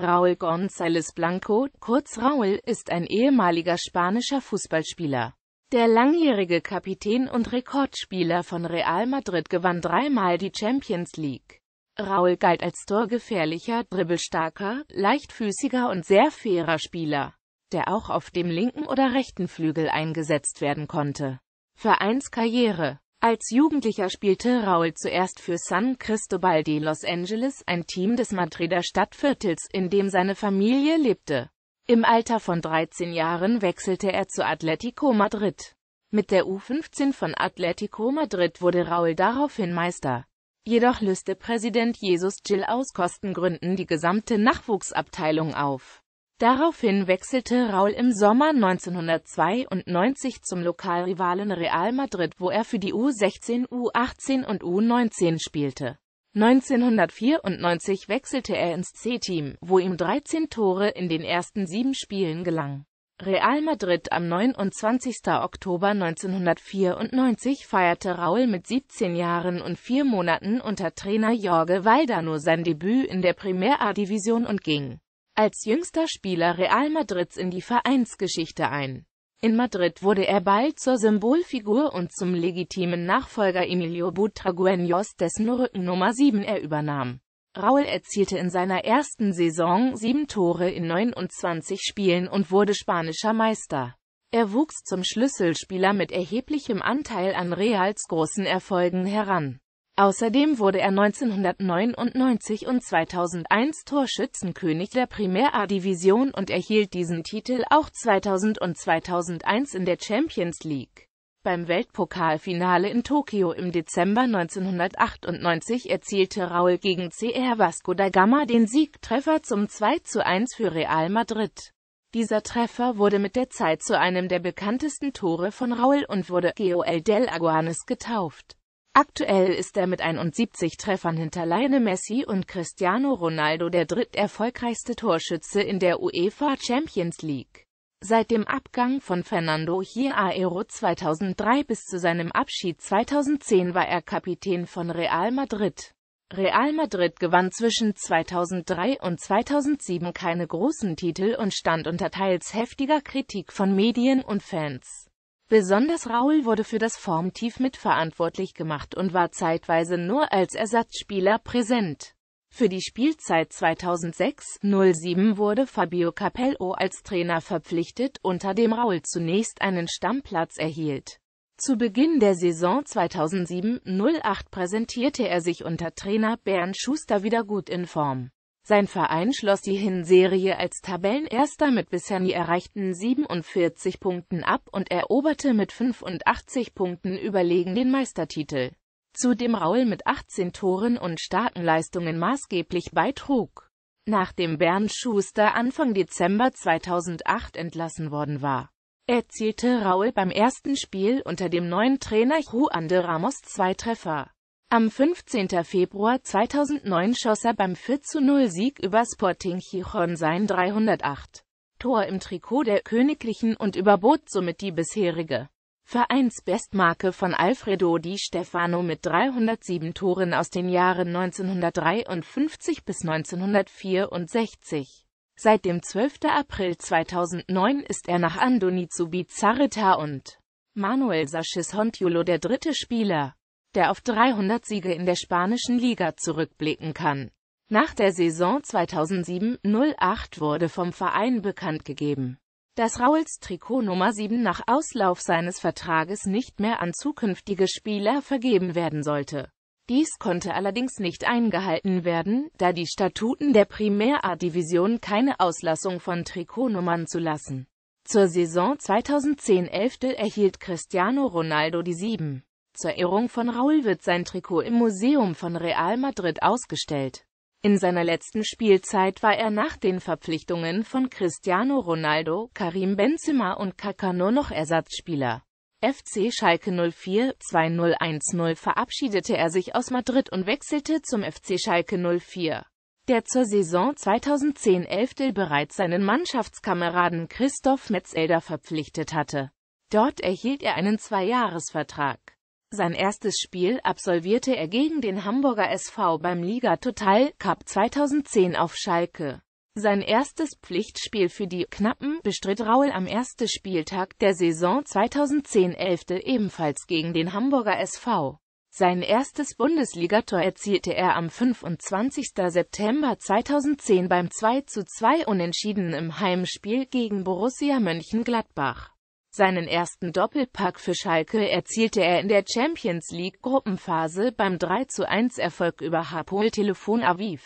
Raúl González Blanco, kurz Raúl, ist ein ehemaliger spanischer Fußballspieler. Der langjährige Kapitän und Rekordspieler von Real Madrid gewann dreimal die Champions League. Raúl galt als torgefährlicher, dribbelstarker, leichtfüßiger und sehr fairer Spieler, der auch auf dem linken oder rechten Flügel eingesetzt werden konnte. Vereinskarriere als Jugendlicher spielte Raul zuerst für San Cristobal de Los Angeles, ein Team des Madrider Stadtviertels, in dem seine Familie lebte. Im Alter von 13 Jahren wechselte er zu Atletico Madrid. Mit der U15 von Atletico Madrid wurde Raul daraufhin Meister. Jedoch löste Präsident Jesus Gil aus Kostengründen die gesamte Nachwuchsabteilung auf. Daraufhin wechselte Raul im Sommer 1992 zum Lokalrivalen Real Madrid, wo er für die U16, U18 und U19 spielte. 1994 wechselte er ins C-Team, wo ihm 13 Tore in den ersten sieben Spielen gelangen. Real Madrid am 29. Oktober 1994 feierte Raul mit 17 Jahren und vier Monaten unter Trainer Jorge Valdano sein Debüt in der Primera Division und ging als jüngster Spieler Real Madrids in die Vereinsgeschichte ein. In Madrid wurde er bald zur Symbolfigur und zum legitimen Nachfolger Emilio Butragueños, dessen Rückennummer 7 er übernahm. Raul erzielte in seiner ersten Saison sieben Tore in 29 Spielen und wurde spanischer Meister. Er wuchs zum Schlüsselspieler mit erheblichem Anteil an Reals großen Erfolgen heran. Außerdem wurde er 1999 und 2001 Torschützenkönig der Primär A-Division und erhielt diesen Titel auch 2000 und 2001 in der Champions League. Beim Weltpokalfinale in Tokio im Dezember 1998 erzielte Raul gegen CR Vasco da Gama den Siegtreffer zum 2 zu 1 für Real Madrid. Dieser Treffer wurde mit der Zeit zu einem der bekanntesten Tore von Raul und wurde Gol del Aguanes getauft. Aktuell ist er mit 71 Treffern hinter Lionel Messi und Cristiano Ronaldo der dritterfolgreichste Torschütze in der UEFA Champions League. Seit dem Abgang von Fernando Hierro 2003 bis zu seinem Abschied 2010 war er Kapitän von Real Madrid. Real Madrid gewann zwischen 2003 und 2007 keine großen Titel und stand unter teils heftiger Kritik von Medien und Fans. Besonders Raul wurde für das Formtief mitverantwortlich gemacht und war zeitweise nur als Ersatzspieler präsent. Für die Spielzeit 2006-07 wurde Fabio Capello als Trainer verpflichtet, unter dem Raul zunächst einen Stammplatz erhielt. Zu Beginn der Saison 2007-08 präsentierte er sich unter Trainer Bernd Schuster wieder gut in Form. Sein Verein schloss die Hinserie als Tabellenerster mit bisher nie erreichten 47 Punkten ab und eroberte mit 85 Punkten überlegen den Meistertitel, zu dem Raul mit 18 Toren und starken Leistungen maßgeblich beitrug. Nachdem Bernd Schuster Anfang Dezember 2008 entlassen worden war, erzielte Raul beim ersten Spiel unter dem neuen Trainer Juan de Ramos zwei Treffer. Am 15. Februar 2009 schoss er beim 4-0-Sieg über Sporting Gijon sein 308. Tor im Trikot der Königlichen und überbot somit die bisherige Vereinsbestmarke von Alfredo Di Stefano mit 307 Toren aus den Jahren 1953 bis 1964. Seit dem 12. April 2009 ist er nach Andoni Zubizarreta und Manuel Sachis Hontiolo der dritte Spieler der auf 300 Siege in der spanischen Liga zurückblicken kann. Nach der Saison 2007-08 wurde vom Verein bekannt gegeben, dass Rauls Trikot Nummer 7 nach Auslauf seines Vertrages nicht mehr an zukünftige Spieler vergeben werden sollte. Dies konnte allerdings nicht eingehalten werden, da die Statuten der Primär A-Division keine Auslassung von Trikotnummern zulassen. Zur Saison 2010-11 erhielt Cristiano Ronaldo die 7. Zur Ehrung von Raul wird sein Trikot im Museum von Real Madrid ausgestellt. In seiner letzten Spielzeit war er nach den Verpflichtungen von Cristiano Ronaldo, Karim Benzema und Kaká nur noch Ersatzspieler. FC Schalke 04 2010 verabschiedete er sich aus Madrid und wechselte zum FC Schalke 04 der zur Saison 2010-11 bereits seinen Mannschaftskameraden Christoph Metzelder verpflichtet hatte. Dort erhielt er einen Zweijahresvertrag. Sein erstes Spiel absolvierte er gegen den Hamburger SV beim Liga-Total Cup 2010 auf Schalke. Sein erstes Pflichtspiel für die Knappen bestritt Raul am ersten Spieltag der Saison 2010-11 ebenfalls gegen den Hamburger SV. Sein erstes Bundesligator erzielte er am 25. September 2010 beim 2 2 Unentschieden im Heimspiel gegen Borussia Mönchengladbach. Seinen ersten Doppelpack für Schalke erzielte er in der Champions League Gruppenphase beim 3:1 Erfolg über Hapoel Telefon Aviv.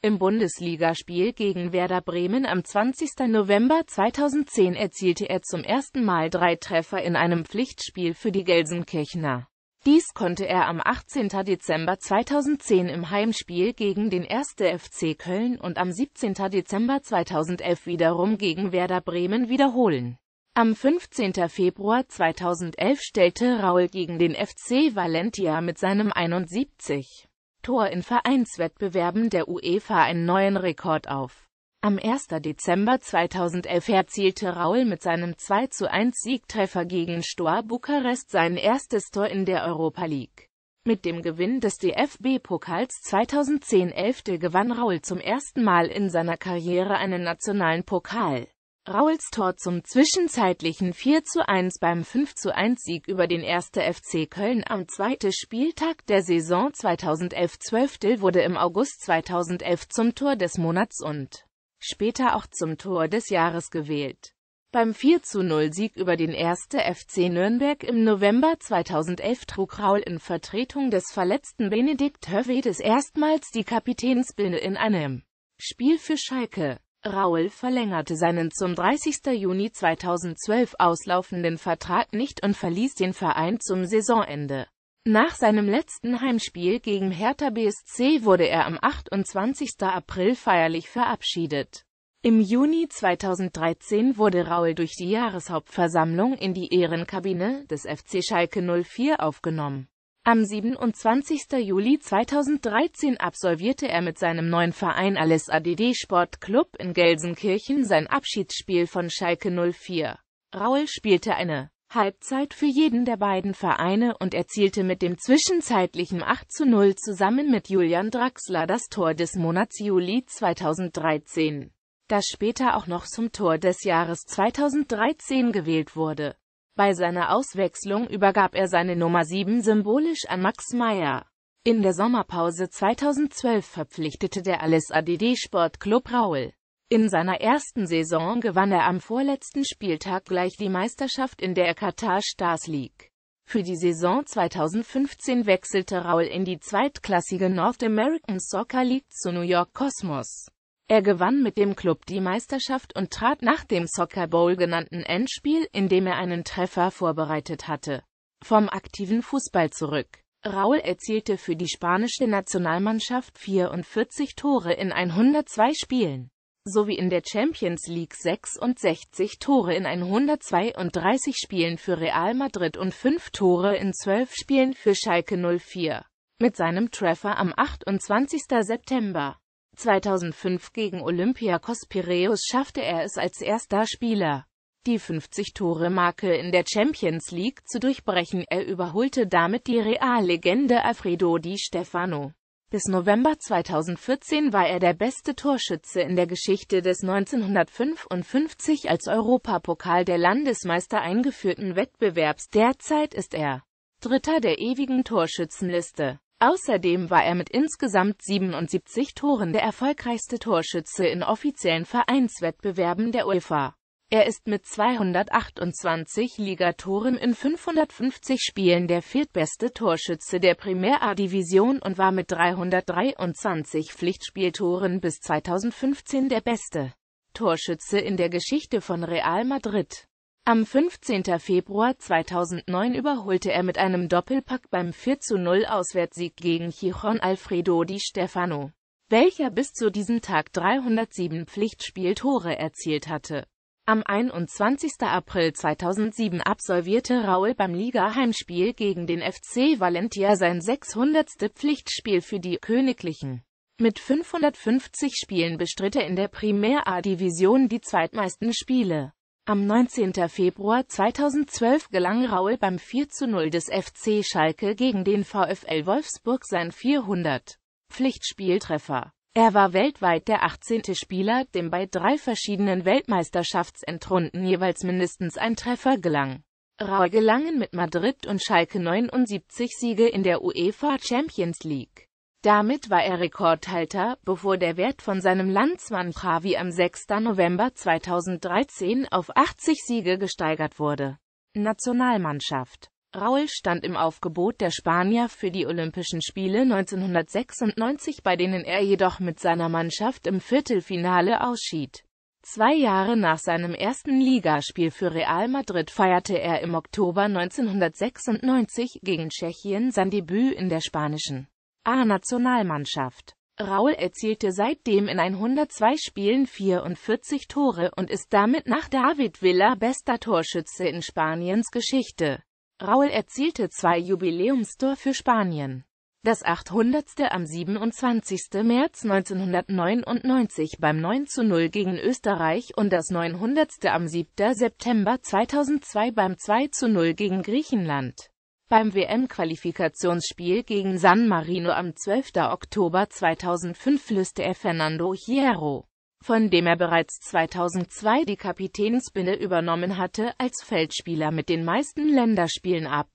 Im Bundesligaspiel gegen Werder Bremen am 20. November 2010 erzielte er zum ersten Mal drei Treffer in einem Pflichtspiel für die Gelsenkirchener. Dies konnte er am 18. Dezember 2010 im Heimspiel gegen den 1. FC Köln und am 17. Dezember 2011 wiederum gegen Werder Bremen wiederholen. Am 15. Februar 2011 stellte Raul gegen den FC Valentia mit seinem 71. Tor in Vereinswettbewerben der UEFA einen neuen Rekord auf. Am 1. Dezember 2011 erzielte Raul mit seinem 2 zu 1 Siegtreffer gegen Stoa Bukarest sein erstes Tor in der Europa League. Mit dem Gewinn des DFB-Pokals 2010-11 gewann Raul zum ersten Mal in seiner Karriere einen nationalen Pokal. Rauls Tor zum zwischenzeitlichen 4 zu 1 beim 5 zu 1 sieg über den 1. FC Köln am zweiten Spieltag der Saison 2011-12 wurde im August 2011 zum Tor des Monats und später auch zum Tor des Jahres gewählt. Beim 4 zu 0 sieg über den 1. FC Nürnberg im November 2011 trug Raul in Vertretung des verletzten Benedikt Hövedes erstmals die Kapitänsbinde in einem Spiel für Schalke. Raul verlängerte seinen zum 30. Juni 2012 auslaufenden Vertrag nicht und verließ den Verein zum Saisonende. Nach seinem letzten Heimspiel gegen Hertha BSC wurde er am 28. April feierlich verabschiedet. Im Juni 2013 wurde Raul durch die Jahreshauptversammlung in die Ehrenkabine des FC Schalke 04 aufgenommen. Am 27. Juli 2013 absolvierte er mit seinem neuen Verein Alles ADD Sport Club in Gelsenkirchen sein Abschiedsspiel von Schalke 04. Raul spielte eine Halbzeit für jeden der beiden Vereine und erzielte mit dem zwischenzeitlichen 8 zu 0 zusammen mit Julian Draxler das Tor des Monats Juli 2013, das später auch noch zum Tor des Jahres 2013 gewählt wurde. Bei seiner Auswechslung übergab er seine Nummer 7 symbolisch an Max Meyer. In der Sommerpause 2012 verpflichtete der Alles ADD Sportclub Raul. In seiner ersten Saison gewann er am vorletzten Spieltag gleich die Meisterschaft in der Qatar Stars League. Für die Saison 2015 wechselte Raul in die zweitklassige North American Soccer League zu New York Cosmos. Er gewann mit dem Club die Meisterschaft und trat nach dem Soccer Bowl genannten Endspiel, in dem er einen Treffer vorbereitet hatte, vom aktiven Fußball zurück. Raul erzielte für die spanische Nationalmannschaft 44 Tore in 102 Spielen, sowie in der Champions League 66 Tore in 132 Spielen für Real Madrid und 5 Tore in 12 Spielen für Schalke 04. Mit seinem Treffer am 28. September 2005 gegen Olympiakos Piräus schaffte er es als erster Spieler, die 50-Tore-Marke in der Champions League zu durchbrechen. Er überholte damit die Reallegende Alfredo Di Stefano. Bis November 2014 war er der beste Torschütze in der Geschichte des 1955 als Europapokal der Landesmeister eingeführten Wettbewerbs. Derzeit ist er Dritter der ewigen Torschützenliste. Außerdem war er mit insgesamt 77 Toren der erfolgreichste Torschütze in offiziellen Vereinswettbewerben der UEFA. Er ist mit 228 Ligatoren in 550 Spielen der viertbeste Torschütze der Primär A-Division und war mit 323 Pflichtspieltoren bis 2015 der beste Torschütze in der Geschichte von Real Madrid. Am 15. Februar 2009 überholte er mit einem Doppelpack beim 4-0-Auswärtssieg gegen Gijon Alfredo Di Stefano, welcher bis zu diesem Tag 307 Pflichtspieltore erzielt hatte. Am 21. April 2007 absolvierte Raul beim Liga-Heimspiel gegen den FC Valentia sein 600. Pflichtspiel für die Königlichen. Mit 550 Spielen bestritt er in der primär a Division die zweitmeisten Spiele. Am 19. Februar 2012 gelang Raul beim 4 zu 0 des FC Schalke gegen den VfL Wolfsburg sein 400. Pflichtspieltreffer. Er war weltweit der 18. Spieler, dem bei drei verschiedenen Weltmeisterschaftsentrunden jeweils mindestens ein Treffer gelang. Raul gelangen mit Madrid und Schalke 79 Siege in der UEFA Champions League. Damit war er Rekordhalter, bevor der Wert von seinem Landsmann Javi am 6. November 2013 auf 80 Siege gesteigert wurde. Nationalmannschaft Raul stand im Aufgebot der Spanier für die Olympischen Spiele 1996, bei denen er jedoch mit seiner Mannschaft im Viertelfinale ausschied. Zwei Jahre nach seinem ersten Ligaspiel für Real Madrid feierte er im Oktober 1996 gegen Tschechien sein Debüt in der spanischen A-Nationalmannschaft. Raul erzielte seitdem in 102 Spielen 44 Tore und ist damit nach David Villa bester Torschütze in Spaniens Geschichte. Raul erzielte zwei Jubiläumstor für Spanien. Das 800. am 27. März 1999 beim 9 zu 0 gegen Österreich und das 900. am 7. September 2002 beim 2 zu 0 gegen Griechenland beim WM-Qualifikationsspiel gegen San Marino am 12. Oktober 2005 löste er Fernando Hierro, von dem er bereits 2002 die Kapitänsbinde übernommen hatte, als Feldspieler mit den meisten Länderspielen ab.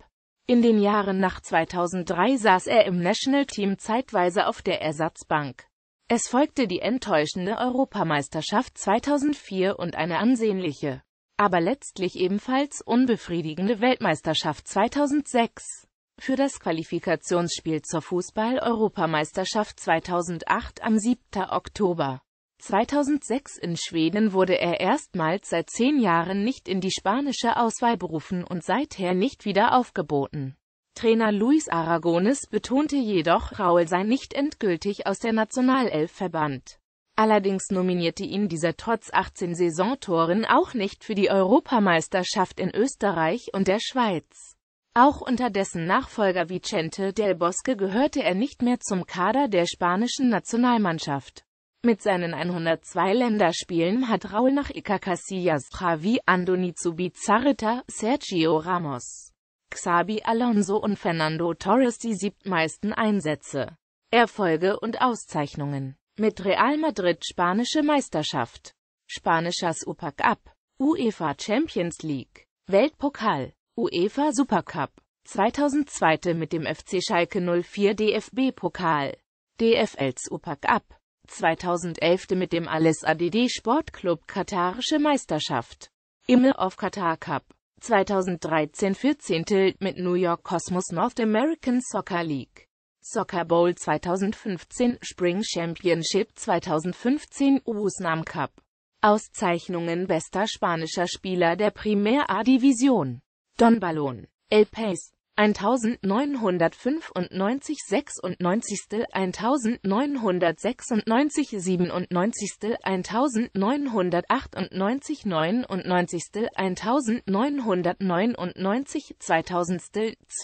In den Jahren nach 2003 saß er im National Team zeitweise auf der Ersatzbank. Es folgte die enttäuschende Europameisterschaft 2004 und eine ansehnliche aber letztlich ebenfalls unbefriedigende Weltmeisterschaft 2006. Für das Qualifikationsspiel zur Fußball-Europameisterschaft 2008 am 7. Oktober 2006 in Schweden wurde er erstmals seit zehn Jahren nicht in die spanische Auswahl berufen und seither nicht wieder aufgeboten. Trainer Luis Aragones betonte jedoch, Raul sei nicht endgültig aus der Nationalelf verbannt. Allerdings nominierte ihn dieser trotz 18 Saisontoren auch nicht für die Europameisterschaft in Österreich und der Schweiz. Auch unter dessen Nachfolger Vicente del Bosque gehörte er nicht mehr zum Kader der spanischen Nationalmannschaft. Mit seinen 102 Länderspielen hat Raul nach Ica Casillas, Javi Andoni Zubizarreta, Sergio Ramos, Xabi Alonso und Fernando Torres die siebtmeisten Einsätze, Erfolge und Auszeichnungen. Mit Real Madrid spanische Meisterschaft. Spanischer Super Cup. UEFA Champions League. Weltpokal. UEFA Supercup. 2002 mit dem FC Schalke 04 DFB-Pokal. DFL Super Cup. 2011 mit dem Alles ADD Sportclub Katarische Meisterschaft. Immel of Qatar Cup. 2013 14. mit New York Cosmos North American Soccer League. Soccer Bowl 2015, Spring Championship 2015, USNAM Cup. Auszeichnungen bester spanischer Spieler der Primär A-Division. Don Ballon. El Pace. 1995 96 1996 97 1998 99 1999 2000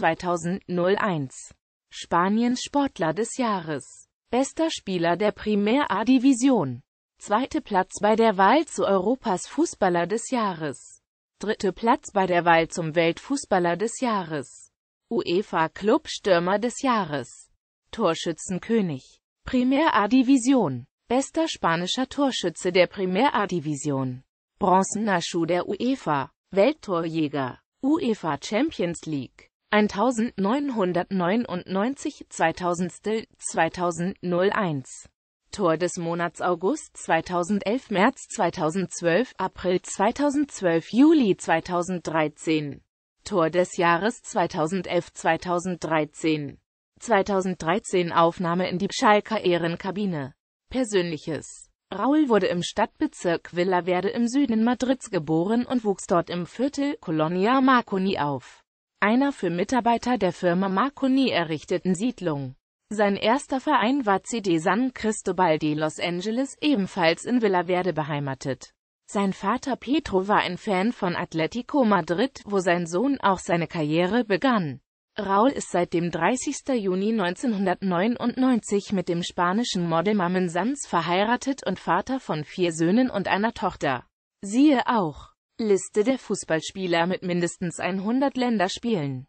2001 Spaniens Sportler des Jahres. Bester Spieler der Primär A-Division. Zweite Platz bei der Wahl zu Europas Fußballer des Jahres. Dritte Platz bei der Wahl zum Weltfußballer des Jahres. UEFA Club Stürmer des Jahres. Torschützenkönig. Primär A-Division. Bester spanischer Torschütze der Primär A-Division. Bronzener Schuh der UEFA. Welttorjäger. UEFA Champions League. 1999 2000 2001 Tor des Monats August 2011 März 2012 April 2012 Juli 2013 Tor des Jahres 2011 2013 2013 Aufnahme in die Schalker Ehrenkabine Persönliches Raul wurde im Stadtbezirk Villa Verde im Süden Madrids geboren und wuchs dort im Viertel Colonia Marconi auf einer für Mitarbeiter der Firma Marconi errichteten Siedlung. Sein erster Verein war CD San Cristobal de Los Angeles, ebenfalls in Villa Verde beheimatet. Sein Vater Pedro war ein Fan von Atletico Madrid, wo sein Sohn auch seine Karriere begann. Raul ist seit dem 30. Juni 1999 mit dem spanischen Model Mamen Sanz verheiratet und Vater von vier Söhnen und einer Tochter. Siehe auch Liste der Fußballspieler mit mindestens 100 Länderspielen